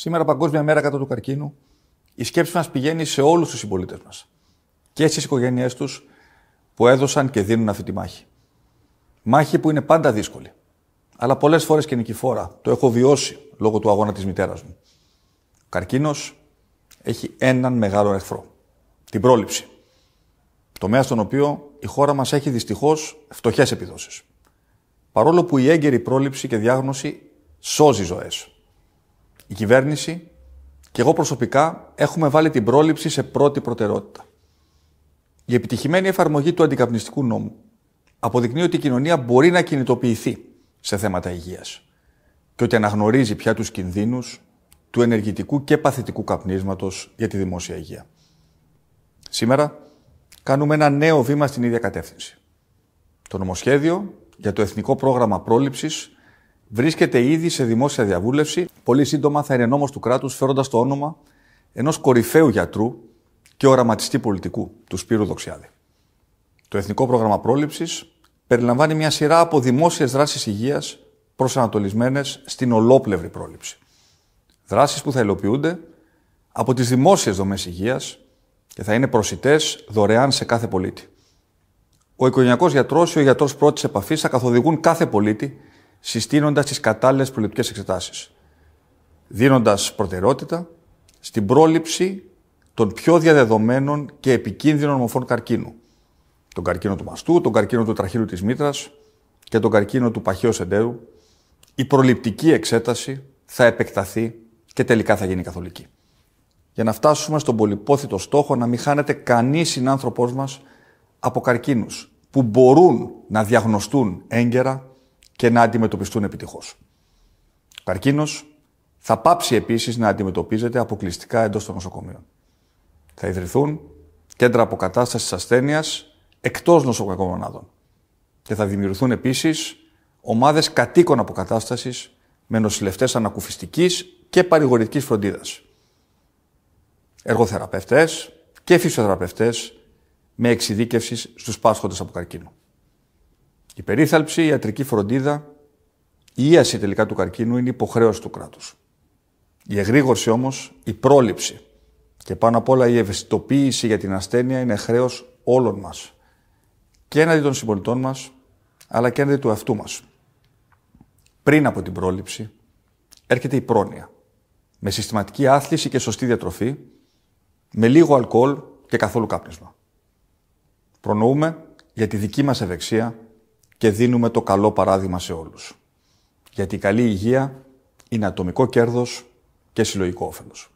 Σήμερα Παγκόσμια Μέρα κατά του καρκίνου. Η σκέψη μας πηγαίνει σε όλους τους συμπολίτες μας. Και στις οικογένειε τους που έδωσαν και δίνουν αυτή τη μάχη. Μάχη που είναι πάντα δύσκολη. Αλλά πολλές φορές και νικηφόρα. Το έχω βιώσει λόγω του αγώνα της μητέρας μου. Ο καρκίνος έχει έναν μεγάλο εχθρό. Την πρόληψη. Τομέα στον οποίο η χώρα μας έχει δυστυχώς φτωχές επίδόσει, Παρόλο που η έγκαιρη πρόληψη και διάγνωση σώζει ζωές η κυβέρνηση και εγώ προσωπικά έχουμε βάλει την πρόληψη σε πρώτη προτεραιότητα. Η επιτυχημένη εφαρμογή του αντικαπνιστικού νόμου αποδεικνύει ότι η κοινωνία μπορεί να κινητοποιηθεί σε θέματα υγείας και ότι αναγνωρίζει πια τους κινδύνους του ενεργητικού και παθητικού καπνίσματος για τη δημόσια υγεία. Σήμερα κάνουμε ένα νέο βήμα στην ίδια κατεύθυνση. Το νομοσχέδιο για το Εθνικό Πρόγραμμα Πρόληψης βρίσκεται ήδη σε δημόσια διαβούλευση. Πολύ σύντομα θα είναι νόμος του κράτους φέροντας το όνομα ενός κορυφαίου γιατρού και οραματιστή πολιτικού, του Σπύρου Δοξιάδη. Το Εθνικό Πρόγραμμα Πρόληψης περιλαμβάνει μια σειρά από δημόσιες δράσεις υγείας προσανατολισμένες στην ολόπλευρη πρόληψη. Δράσεις που θα υλοποιούνται από τις δημόσιες δομές υγείας και θα είναι προσιτές δωρεάν σε κάθε πολίτη. Ο οικογενειακός γιατρός ή ο γιατρός πρώτης επαφής θα καθοδηγούν κάθε πολίτη συστήνοντας τις κατάλληλες προληπτικές εξετάσεις, δίνοντας προτεραιότητα στην πρόληψη των πιο διαδεδομένων και επικίνδυνων μορφών καρκίνου. Τον καρκίνο του μαστού, τον καρκίνο του τραχύλου της μήτρας και τον καρκίνο του παχαίου εντερού. Η προληπτική εξέταση θα επεκταθεί και τελικά θα γίνει καθολική. Για να φτάσουμε στον πολυπόθητο στόχο να μην χάνεται κανείς συνάνθρωπός μας από καρκίνους που μπορούν να διαγνωστούν έγκαιρα και να αντιμετωπιστούν επιτυχώς. Ο θα πάψει επίσης να αντιμετωπίζεται αποκλειστικά εντός των νοσοκομείων. Θα ιδρυθούν κέντρα αποκατάστασης ασθένειας εκτός νοσοκομικών μονάδων και θα δημιουργηθούν επίσης ομάδες κατοίκων αποκατάστασης με νοσηλευτές ανακουφιστικής και παρηγορητικής φροντίδας. Εργοθεραπευτές και φυσιοθεραπευτές με εξειδίκευση στους πάσχοντες από καρκίνο. Η περίθαλψη, η ιατρική φροντίδα, η ίαση τελικά του καρκίνου είναι υποχρέωση του κράτους. Η εγρήγορση όμως, η πρόληψη και πάνω απ' όλα η ευαισθητοποίηση για την ασθένεια είναι χρέος όλων μας. Και έναντι των συμπολιτών μας, αλλά και έναντι του αυτού μας. Πριν από την πρόληψη, έρχεται η πρόνοια. Με συστηματική άθληση και σωστή διατροφή, με λίγο αλκοόλ και καθόλου κάπνισμα. Προνοούμε για τη δική μας ευεξία και δίνουμε το καλό παράδειγμα σε όλους. Γιατί η καλή υγεία είναι ατομικό κέρδος και συλλογικό όφελος.